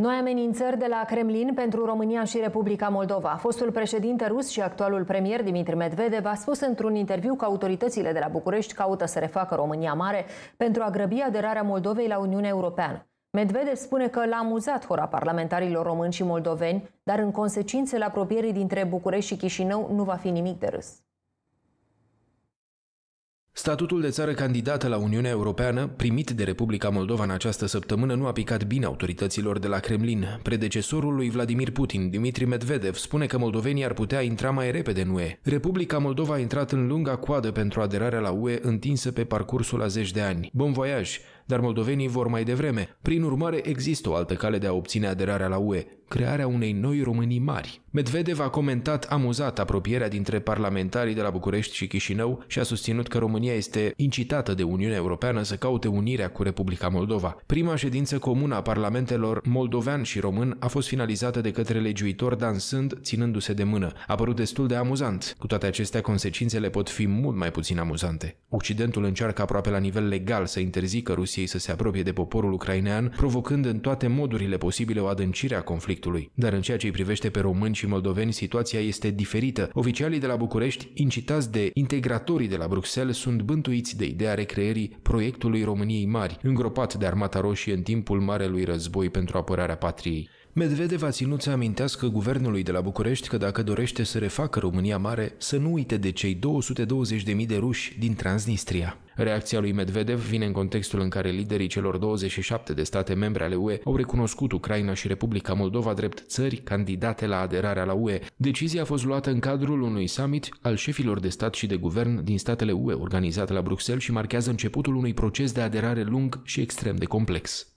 Noi amenințări de la Kremlin pentru România și Republica Moldova. Fostul președinte rus și actualul premier Dimitri Medvedev a spus într-un interviu că autoritățile de la București caută să refacă România Mare pentru a grăbi aderarea Moldovei la Uniunea Europeană. Medvedev spune că l-a amuzat hora parlamentarilor români și moldoveni, dar în consecințele apropierii dintre București și Chișinău nu va fi nimic de râs. Statutul de țară candidată la Uniunea Europeană, primit de Republica Moldova în această săptămână, nu a picat bine autorităților de la Kremlin. Predecesorul lui Vladimir Putin, Dimitri Medvedev, spune că moldovenii ar putea intra mai repede în UE. Republica Moldova a intrat în lunga coadă pentru aderarea la UE întinsă pe parcursul a zeci de ani. Bun voiaj! dar moldovenii vor mai devreme. Prin urmare, există o altă cale de a obține aderarea la UE, crearea unei noi Românii mari. Medvedev a comentat amuzat apropierea dintre parlamentarii de la București și Chișinău și a susținut că România este incitată de Uniunea Europeană să caute unirea cu Republica Moldova. Prima ședință comună a parlamentelor moldovean și român a fost finalizată de către legiuitor dansând, ținându-se de mână. A părut destul de amuzant. Cu toate acestea, consecințele pot fi mult mai puțin amuzante. Occidentul încearcă aproape la nivel legal să interzică Rusia Rusiei să se apropie de poporul ucrainean, provocând în toate modurile posibile o adâncire a conflictului. Dar în ceea ce îi privește pe români și moldoveni, situația este diferită. Oficialii de la București, incitați de integratorii de la Bruxelles, sunt bântuiți de ideea recreerii proiectului României Mari, îngropat de Armata Roșie în timpul Marelui Război pentru apărarea patriei. Medvedev a ținut să amintească guvernului de la București că dacă dorește să refacă România Mare, să nu uite de cei 220.000 de ruși din Transnistria. Reacția lui Medvedev vine în contextul în care liderii celor 27 de state membre ale UE au recunoscut Ucraina și Republica Moldova drept țări candidate la aderarea la UE. Decizia a fost luată în cadrul unui summit al șefilor de stat și de guvern din statele UE organizat la Bruxelles și marchează începutul unui proces de aderare lung și extrem de complex.